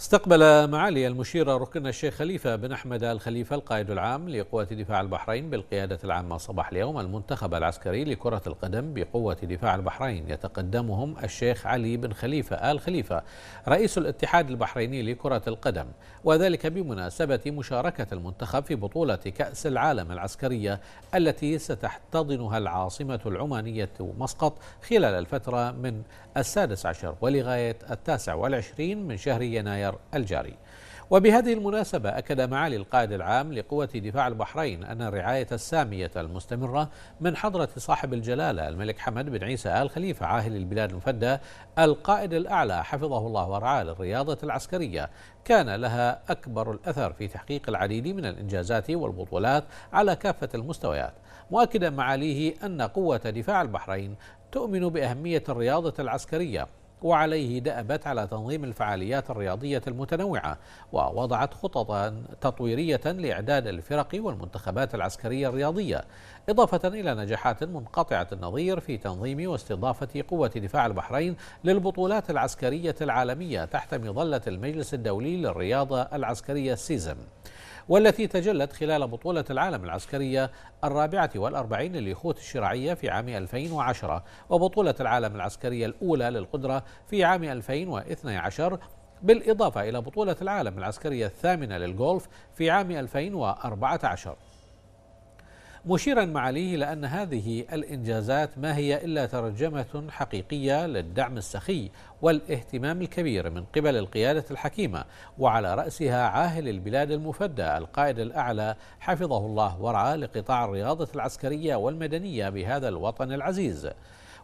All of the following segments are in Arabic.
استقبل معالي المشير ركن الشيخ خليفة بن أحمد الخليفة القائد العام لقوات دفاع البحرين بالقيادة العامة صباح اليوم المنتخب العسكري لكرة القدم بقوة دفاع البحرين يتقدمهم الشيخ علي بن خليفة آل خليفة رئيس الاتحاد البحريني لكرة القدم وذلك بمناسبة مشاركة المنتخب في بطولة كأس العالم العسكرية التي ستحتضنها العاصمة العمانية مسقط خلال الفترة من السادس عشر ولغاية التاسع والعشرين من شهر يناير يناير الجاري وبهذه المناسبة أكد معالي القائد العام لقوة دفاع البحرين أن الرعاية السامية المستمرة من حضرة صاحب الجلالة الملك حمد بن عيسى آل خليفة عاهل البلاد المفدى القائد الأعلى حفظه الله ورعاه للرياضة العسكرية كان لها أكبر الأثر في تحقيق العديد من الإنجازات والبطولات على كافة المستويات مؤكدا معاليه أن قوة دفاع البحرين تؤمن بأهمية الرياضة العسكرية وعليه دأبت على تنظيم الفعاليات الرياضية المتنوعة ووضعت خططا تطويرية لإعداد الفرق والمنتخبات العسكرية الرياضية إضافة إلى نجاحات منقطعة النظير في تنظيم واستضافة قوة دفاع البحرين للبطولات العسكرية العالمية تحت مظلة المجلس الدولي للرياضة العسكرية سيزم والتي تجلت خلال بطولة العالم العسكرية الرابعة والأربعين لليخوت الشراعية في عام 2010 وبطولة العالم العسكرية الأولى للقدرة في عام 2012 بالإضافة إلى بطولة العالم العسكرية الثامنة للغولف في عام 2014 مشيرا معاليه لأن هذه الإنجازات ما هي إلا ترجمة حقيقية للدعم السخي والاهتمام الكبير من قبل القيادة الحكيمة وعلى رأسها عاهل البلاد المفدى القائد الأعلى حفظه الله ورعاه لقطاع الرياضة العسكرية والمدنية بهذا الوطن العزيز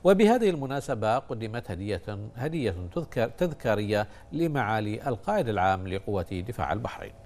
وبهذه المناسبة قدمت هدية هدية تذكر تذكارية لمعالي القائد العام لقوة دفاع البحرين